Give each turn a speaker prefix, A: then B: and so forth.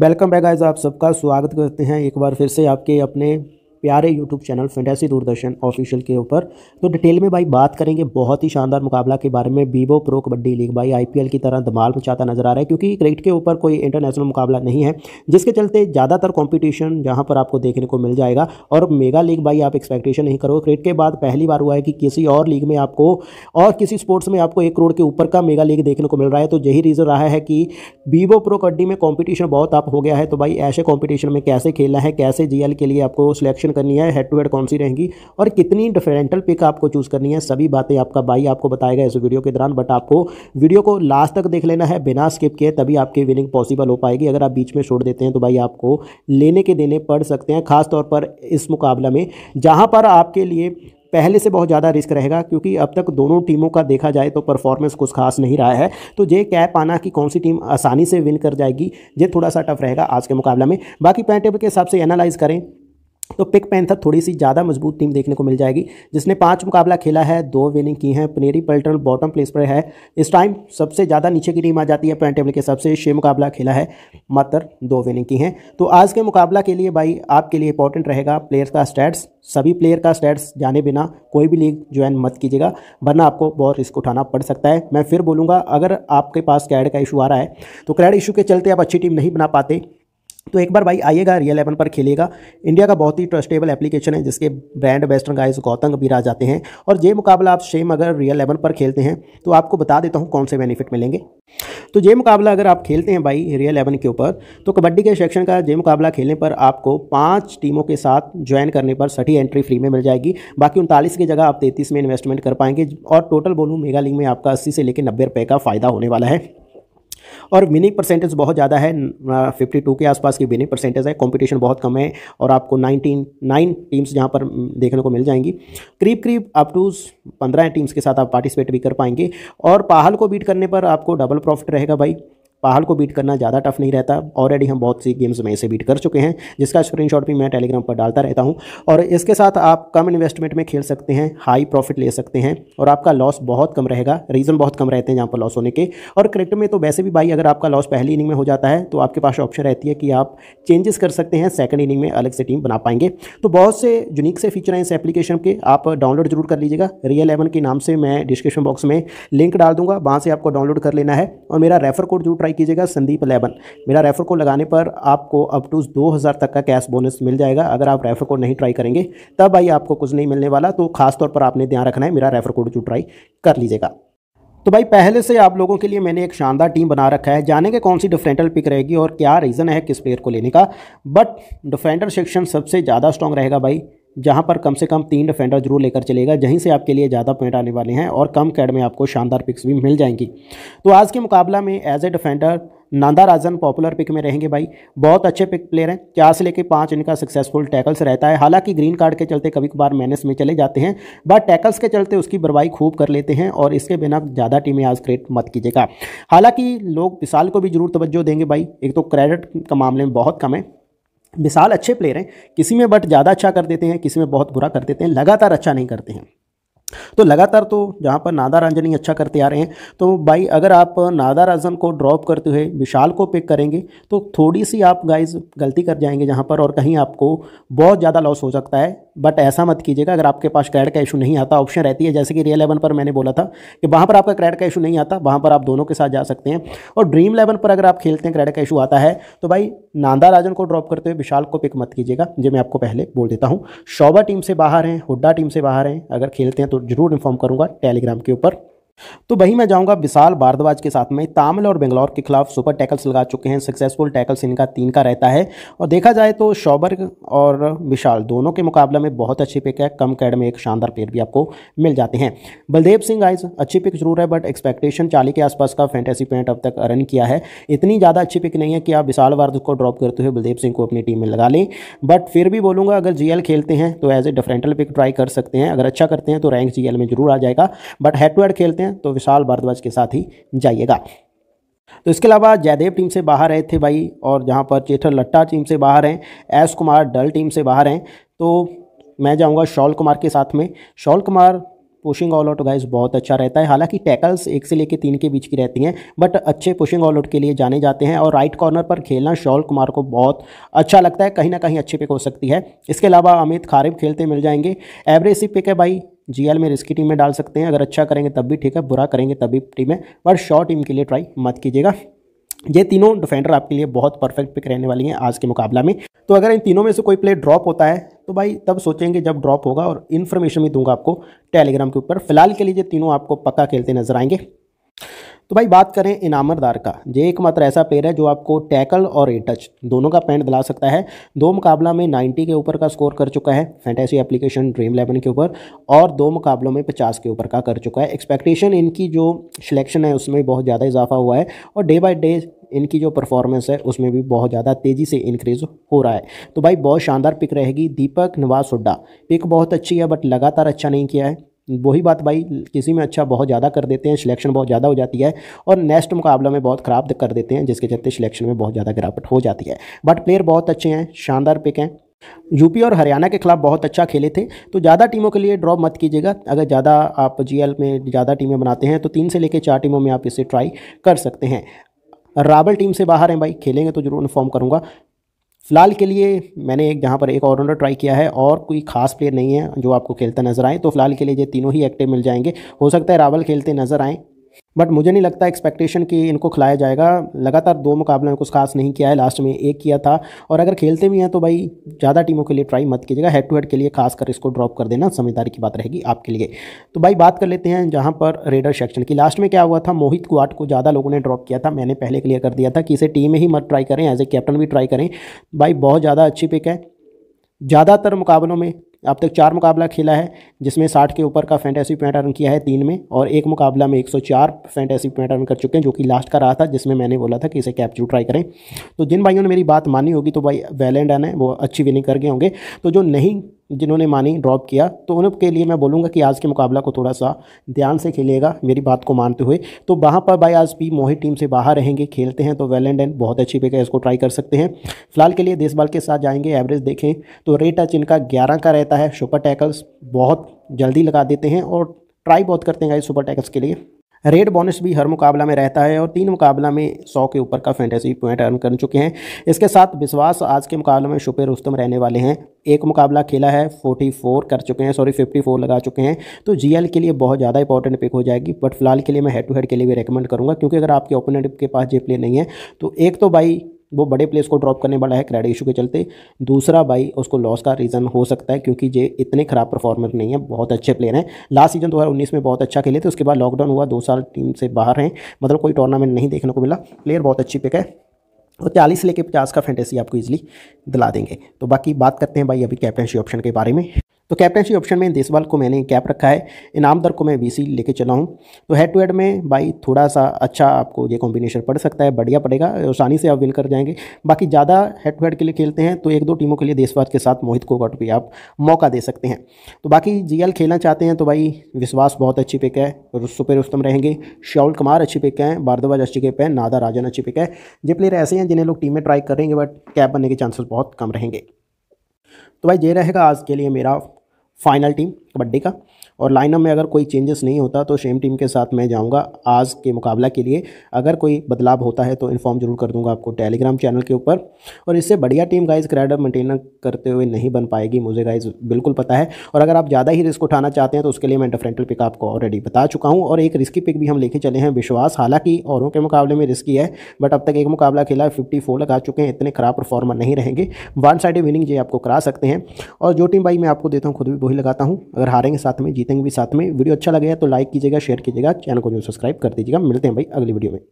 A: welcome back guys आप सबका स्वागत करते हैं एक बार फिर से आपके अपने प्यारे YouTube channel fantasy Doordarshan official के ऊपर तो डिटेल में भाई बात करेंगे बहुत ही शानदार मुकाबला के बारे में वीवो प्रो कबड्डी लीग भाई आईपीएल की तरह धमाल मचाता नजर आ रहा है क्योंकि क्रिकेट के ऊपर कोई इंटरनेशनल मुकाबला नहीं है जिसके चलते ज़्यादातर कॉम्पिटिशन यहाँ पर आपको देखने को मिल जाएगा और मेगा लीग भाई आप एक्सपेक्टेशन नहीं करो क्रिकेट के बाद पहली बार हुआ है कि किसी और लीग में आपको और किसी स्पोर्ट्स में आपको एक करोड़ के ऊपर का मेगा लीग देखने को मिल रहा है तो यही रीज़न रहा है कि वीवो प्रो कबड्डी में कॉम्पिटिशन बहुत आप हो गया है तो भाई ऐसे कॉम्पिटिशन में कैसे खेलना है कैसे जीएल के लिए आपको सिलेक्शन सिलेक्शन करनी है हेड टू हेड कौन सी रहेंगी और कितनी डिफरेंटल पिक आपको चूज़ करनी है सभी बातें आपका भाई आपको बताएगा इस वीडियो के दौरान बट आपको वीडियो को लास्ट तक देख लेना है बिना स्किप किए तभी आपकी विनिंग पॉसिबल हो पाएगी अगर आप बीच में छोड़ देते हैं तो भाई आपको लेने के देने पड़ सकते हैं खासतौर पर इस मुकाबला में जहाँ पर आपके लिए पहले से बहुत ज़्यादा रिस्क रहेगा क्योंकि अब तक दोनों टीमों का देखा जाए तो परफॉर्मेंस कुछ खास नहीं रहा है तो ये कैप आना कि कौन सी टीम आसानी से विन कर जाएगी ये थोड़ा सा टफ रहेगा आज के मुकाबला में बाकी पैंटेबल के हिसाब से एनालाइज करें तो पिक पैंथर थोड़ी सी ज़्यादा मजबूत टीम देखने को मिल जाएगी जिसने पांच मुकाबला खेला है दो विनिंग की हैं पनेरी पल्टन बॉटम प्लेस पर है इस टाइम सबसे ज़्यादा नीचे की टीम आ जाती है पॉइंट टेबल के सबसे छः मुकाबला खेला है मात्र दो विनिंग की हैं तो आज के मुकाबला के लिए भाई आपके लिए इंपॉर्टेंट रहेगा प्लेयर का स्टैट्स सभी प्लेयर का स्टैट्स जाने बिना कोई भी लीग ज्वाइन मत कीजिएगा वरना आपको बहुत रिस्क उठाना पड़ सकता है मैं फिर बोलूँगा अगर आपके पास कैड का इशू आ रहा है तो क्रैड इशू के चलते आप अच्छी टीम नहीं बना पाते तो एक बार भाई आइएगा रियल एवन पर खेलेगा इंडिया का बहुत ही ट्रस्टेबल एप्लीकेशन है जिसके ब्रांड वेस्टर्न गाइस गौतंग भी आ जाते हैं और ये मुकाबला आप सेम अगर रियल एवन पर खेलते हैं तो आपको बता देता हूँ कौन से बेनिफिट मिलेंगे तो ये मुकाबला अगर आप खेलते हैं भाई रियल एवन के ऊपर तो कबड्डी के सेक्शन का ये मुकाबला खेलने पर आपको पाँच टीमों के साथ ज्वाइन करने पर सठी एंट्री फ्री में मिल जाएगी बाकी उनतालीस की जगह आप तैंतीस में इन्वेस्टमेंट कर पाएंगे और टोटल बोलूँ मेगा लीग में आपका अस्सी से लेकर नब्बे रुपये का फ़ायदा होने वाला है और विनिंग परसेंटेज बहुत ज़्यादा है फिफ्टी टू के आसपास की विनिंग परसेंटेज है कॉम्पिटिशन बहुत कम है और आपको नाइनटीन नाइन टीम्स यहाँ पर देखने को मिल जाएंगी करीब करीब अप टू पंद्रह टीम्स के साथ आप पार्टिसिपेट भी कर पाएंगे और पाहल को बीट करने पर आपको डबल प्रॉफिट रहेगा भाई पहाड़ को बीट करना ज़्यादा टफ नहीं रहता ऑलरेडी हम बहुत सी गेम्स में इसे बीट कर चुके हैं जिसका स्क्रीनशॉट भी मैं टेलीग्राम पर डालता रहता हूँ और इसके साथ आप कम इन्वेस्टमेंट में खेल सकते हैं हाई प्रॉफिट ले सकते हैं और आपका लॉस बहुत कम रहेगा रीज़न बहुत कम रहते हैं यहाँ पर लॉस होने के और क्रिकेट में तो वैसे भी भाई अगर आपका लॉस पहली इनिंग में हो जाता है तो आपके पास ऑप्शन रहती है कि आप चेंजेस कर सकते हैं सेकंड इनिंग में अलग से टीम बना पाएंगे तो बहुत से यूनिक से फीचर हैं इस एप्लीकेशन के आप डाउनलोड जरूर कर लीजिएगा रियल एवन के नाम से मैं डिस्क्रिप्शन बॉक्स में लिंक डाल दूंगा वहाँ से आपको डाउनलोड कर लेना है और मेरा रेफर कोड जरूर ट्राई कीजिएगा संदीप इलेवन मेरा रेफर कोड लगाने पर आपको अप टू दो हज़ार तक का कैश बोनस मिल जाएगा अगर आप रेफर कोड नहीं ट्राई करेंगे तब भाई आपको कुछ नहीं मिलने वाला तो खासतौर पर आपने ध्यान रखना है मेरा रेफर कोड जो ट्राई कर लीजिएगा तो भाई पहले से आप लोगों के लिए मैंने एक शानदार टीम बना रखा है जानेंगे कौन सी डिफरेंटल पिक रहेगी और क्या रीज़न है किस प्लेयर को लेने का बट डिफरेंटल सेक्शन सबसे ज़्यादा स्ट्रॉन्ग रहेगा भाई जहाँ पर कम से कम तीन डिफेंडर जरूर लेकर चलेगा जहीं से आपके लिए ज़्यादा पॉइंट आने वाले हैं और कम कैड में आपको शानदार पिक्स भी मिल जाएंगी तो आज के मुकाबला में as a defender Nandha Rajan popular pick में रहेंगे भाई बहुत अच्छे पिक प्लेयर हैं चार से लेकर पाँच इनका सक्सेसफुल टैकल्स रहता है हालांकि ग्रीन कार्ड के चलते कभी कभार मैनेस में चले जाते हैं बट टैकल्स के चलते उसकी बरवाई खूब कर लेते हैं और इसके बिना ज़्यादा टीमें आज क्रिएट मत कीजिएगा हालांकि लोग विशाल को भी जरूर तवज्जो देंगे भाई एक तो क्रेडिट का मामले में बहुत कम है विशाल अच्छे प्लेयर हैं किसी में बट ज़्यादा अच्छा कर देते हैं किसी में बहुत बुरा कर देते हैं लगातार अच्छा नहीं करते हैं तो लगातार तो जहाँ पर नादार अंजनी अच्छा करते आ रहे हैं तो भाई अगर आप नादार आजम को ड्रॉप करते हुए विशाल को पिक करेंगे तो थोड़ी सी आप गाइज गलती कर जाएंगे जहाँ पर और कहीं आपको बहुत ज़्यादा लॉस हो सकता है बट ऐसा मत कीजिएगा अगर आपके पास क्रेड का इशू नहीं आता ऑप्शन रहती है जैसे कि रियल एवन पर मैंने बोला था कि वहाँ पर आपका क्रेड का इशू नहीं आता वहाँ पर आप दोनों के साथ जा सकते हैं और ड्रीम इलेवन पर अगर आप खेलते हैं क्रेड का इशू आता है तो भाई नांदा राजन को ड्रॉप करते हुए विशाल को पिक मत कीजिएगा जो मैं आपको पहले बोल देता हूँ शोभा टीम से बाहर हैं हुड्डा टीम से बाहर हैं अगर खेलते हैं तो जरूर इन्फॉर्म करूँगा टेलीग्राम के ऊपर तो वही मैं जाऊंगा विशाल भारद्वाज के साथ में तामिल और बेंगलौर के खिलाफ सुपर टैकल्स लगा चुके हैं सक्सेसफुल टैकल्स इनका तीन का रहता है और देखा जाए तो शौबर्ग और विशाल दोनों के मुकाबले में बहुत अच्छी पिक है कम कैड में एक शानदार प्लेयर भी आपको मिल जाते हैं बलदेव सिंह आइज अच्छी पिक जरूर है बट एक्सपेक्टेशन चाली के आसपास का फैंटेसी पॉइंट अब तक रन किया है इतनी ज़्यादा अच्छी पिक नहीं है कि आप विशाल वार्द को ड्रॉप करते हुए बलदेव सिंह को अपनी टीम में लगा लें बट फिर भी बोलूँगा अगर जी खेलते हैं तो as a differential pick try कर सकते हैं अगर अच्छा करते हैं तो रैंक जी में जरूर आ जाएगा बट हेड टू हेड खेलते हैं हैं तो विशाल भारद्वाज के साथ ही जाइएगा तो इसके अलावा जयदेव टीम से बाहर रहे थे भाई और जहाँ पर चेठर लट्टा टीम से बाहर हैं एस कुमार डल टीम से बाहर हैं तो मैं जाऊँगा शौल कुमार के साथ में Shaul Kumar pushing all out guys बहुत अच्छा रहता है हालांकि टैकल्स एक से लेकर तीन के बीच की रहती हैं बट अच्छे पुशिंग ऑल आउट के लिए जाने जाते हैं और राइट कॉर्नर पर खेलना शौल कुमार को बहुत अच्छा लगता है कहीं ना कहीं अच्छी पिक हो सकती है इसके अलावा अमित खारिब खेलते मिल जाएंगे एवरेज सी पिक है भाई जीएल में रिस्की टीम में डाल सकते हैं अगर अच्छा करेंगे तब भी ठीक है बुरा करेंगे तभी टीम है बट शॉर्ट टीम के लिए ट्राई मत कीजिएगा ये तीनों डिफेंडर आपके लिए बहुत परफेक्ट पिक रहने वाली हैं आज के मुकाबला में तो अगर इन तीनों में से कोई प्लेयर ड्रॉप होता है तो भाई तब सोचेंगे जब ड्रॉप होगा और इन्फॉर्मेशन भी दूंगा आपको टेलीग्राम के ऊपर फिलहाल के लिए ये तीनों आपको पक्का खेलते नजर आएंगे तो भाई बात करें इनामरदार का ये एकमात्र ऐसा पेयर है जो आपको टैकल और ए टच दोनों का पैंट दिला सकता है दो मुकाबला में 90 के ऊपर का स्कोर कर चुका है फैंटेसी एप्लीकेशन ड्रीम इलेवन के ऊपर और दो मुकाबलों में 50 के ऊपर का कर चुका है एक्सपेक्टेशन इनकी जो सिलेक्शन है उसमें बहुत ज़्यादा इजाफा हुआ है और डे बाई डे इनकी जो परफॉर्मेंस है उसमें भी बहुत ज़्यादा तेज़ी से इंक्रीज हो रहा है तो भाई बहुत शानदार पिक रहेगी दीपक नवाज हुड्डा पिक बहुत अच्छी है बट लगातार अच्छा नहीं किया है वही बात भाई किसी में अच्छा बहुत ज़्यादा कर देते हैं सिलेक्शन बहुत ज़्यादा हो जाती है और नेक्स्ट मुकाबला में बहुत ख़राब कर देते हैं जिसके चलते सिलेक्शन में बहुत ज़्यादा गिरावट हो जाती है बट प्लेयर बहुत अच्छे हैं शानदार पिक हैं यूपी और हरियाणा के खिलाफ बहुत अच्छा खेले थे तो ज़्यादा टीमों के लिए ड्रॉप मत कीजिएगा अगर ज़्यादा आप जी में ज़्यादा टीमें बनाते हैं तो तीन से लेकर चार टीमों में आप इसे ट्राई कर सकते हैं रावल टीम से बाहर हैं भाई खेलेंगे तो जरूर इन्फॉर्म करूँगा फ़िलहाल के लिए मैंने एक यहाँ पर एक ऑलराउंडर ट्राई किया है और कोई खास प्लेयर नहीं है जो आपको खेलता नजर आए तो फिलहाल के लिए ये तीनों ही एक्टिव मिल जाएंगे हो सकता है रावल खेलते नजर आएँ बट मुझे नहीं लगता एक्सपेक्टेशन कि इनको खिलाया जाएगा लगातार दो मुकाबले में कुछ खास नहीं किया है लास्ट में एक किया था और अगर खेलते भी हैं तो भाई ज़्यादा टीमों के लिए ट्राई मत कीजिएगा हेड टू हेड के लिए खासकर इसको ड्रॉप कर देना समझदारी की बात रहेगी आपके लिए तो भाई बात कर लेते हैं जहाँ पर रेडर सेक्शन की लास्ट में क्या हुआ था मोहित कुआट को ज़्यादा लोगों ने ड्रॉप किया था मैंने पहले क्लियर कर दिया था कि इसे टीम में ही मत ट्राई करें एज ए कैप्टन भी ट्राई करें भाई बहुत ज़्यादा अच्छी पिक है ज़्यादातर मुकाबलों में अब तक चार मुकाबला खेला है जिसमें साठ के ऊपर का फैंटेसी पॉइंट अर्न किया है तीन में और एक मुकाबला में 104 फैंटेसी पॉइंट अर्न कर चुके हैं जो कि लास्ट का रहा था जिसमें मैंने बोला था कि इसे कैप्चू ट्राई करें तो जिन भाइयों ने मेरी बात मानी होगी तो भाई वेल एंड है वो अच्छी विनिंग कर गए होंगे तो जो नहीं जिन्होंने मानी ड्रॉप किया तो उनके लिए मैं बोलूँगा कि आज के मुकाबला को थोड़ा सा ध्यान से खेलेगा मेरी बात को मानते हुए तो वहाँ पर बाई आज भी मोहित टीम से बाहर रहेंगे खेलते हैं तो वेल एंड एंड बहुत अच्छी पिक है इसको ट्राई कर सकते हैं फिलहाल के लिए बाल के साथ जाएंगे एवरेज देखें तो रेट आज इनका ग्यारह का रहता है सुपर टैकल्स बहुत जल्दी लगा देते हैं और ट्राई बहुत करते हैं गाइस सुपर टैकल्स के लिए रेड बोनस भी हर मुकाबला में रहता है और तीन मुकाबला में सौ के ऊपर का फैंटेसी पॉइंट अर्न कर चुके हैं इसके साथ विश्वास आज के मुकाबले में शुपे रुस्तम रहने वाले हैं एक मुकाबला खेला है 44 कर चुके हैं सॉरी 54 लगा चुके हैं तो जीएल के लिए बहुत ज़्यादा इंपॉर्टेंट पिक हो जाएगी बट फिलहाल के लिए मैं हेड टू हेड के लिए भी रेकमेंड करूँगा क्योंकि अगर आपके ओपोनेंट के पास जे प्ले नहीं है तो एक तो भाई वो बड़े प्लेस को ड्रॉप करने वाला है क्रेडिट इशू के चलते दूसरा बाई उसको लॉस का रीज़न हो सकता है क्योंकि ये इतने ख़राब परफॉर्मर नहीं है बहुत अच्छे प्लेयर हैं लास्ट सीजन दो में बहुत अच्छा खेले थे उसके बाद लॉकडाउन हुआ दो साल टीम से बाहर हैं मतलब कोई टूर्नामेंट नहीं देखने को मिला प्लेयर बहुत अच्छी पिक है और चालीस लेके पचास का फेंटेसी आपको इजिली दिला देंगे तो बाकी बात करते हैं भाई अभी कैप्टनशी ऑप्शन के बारे में तो कैप्टनशिप ऑप्शन में देसवाल को मैंने कैप रखा है इनाम दर को मैं वीसी लेके चला हूँ तो हेड टू हेड में भाई थोड़ा सा अच्छा आपको ये कॉम्बिनेशन पड़ सकता है बढ़िया पड़ेगा आसानी से आप विन कर जाएंगे बाकी ज़्यादा हेड टू हेड के लिए खेलते हैं तो एक दो टीमों के लिए देशवाल के साथ मोहित को कोगट भी आप मौका दे सकते हैं तो बाकी जी खेलना चाहते हैं तो भाई विश्वास बहुत अच्छी पिक है सुपेर उत्तम रहेंगे श्याउल कुमार अच्छी पिक है भारद्वाज अच्छी पिक है नादा राजन अच्छी पिक है ये प्लेयर ऐसे हैं जिन्हें लोग टीम में ट्राई करेंगे बट कैप बनने के चांसेस बहुत कम रहेंगे तो भाई ये रहेगा आज के लिए मेरा फाइनल टीम कबड्डी का और लाइनअप में अगर कोई चेंजेस नहीं होता तो सेम टीम के साथ मैं जाऊँगा आज के मुकाबला के लिए अगर कोई बदलाव होता है तो इन्फॉर्म जरूर कर दूँगा आपको टेलीग्राम चैनल के ऊपर और इससे बढ़िया टीम गाइज क्रेडर मेंटेन करते हुए नहीं बन पाएगी मुझे गाइज बिल्कुल पता है और अगर आप ज़्यादा ही रिस्क उठाना चाहते हैं तो उसके लिए मैं डिफरेंटल पिक आपको ऑलरेडी बता चुका हूँ और एक रिस्की पिक भी हम लेके चले हैं विश्वास हालांकि औरों के मुकाबले में रिस्की है बट अब तक एक मुकाबला खेला फिफ्टी फोर लगा चुके हैं इतने खराब परफॉर्मर नहीं रहेंगे वन साइड विनिंग जी आपको करा सकते हैं और जो टीम भाई मैं आपको देता हूँ खुद भी वही लगाता हूँ अगर हारेंगे साथ में जीत जीतेंगे भी साथ में वीडियो अच्छा लगे तो लाइक कीजिएगा शेयर कीजिएगा चैनल को जो सब्सक्राइब कर दीजिएगा मिलते हैं भाई अगली वीडियो में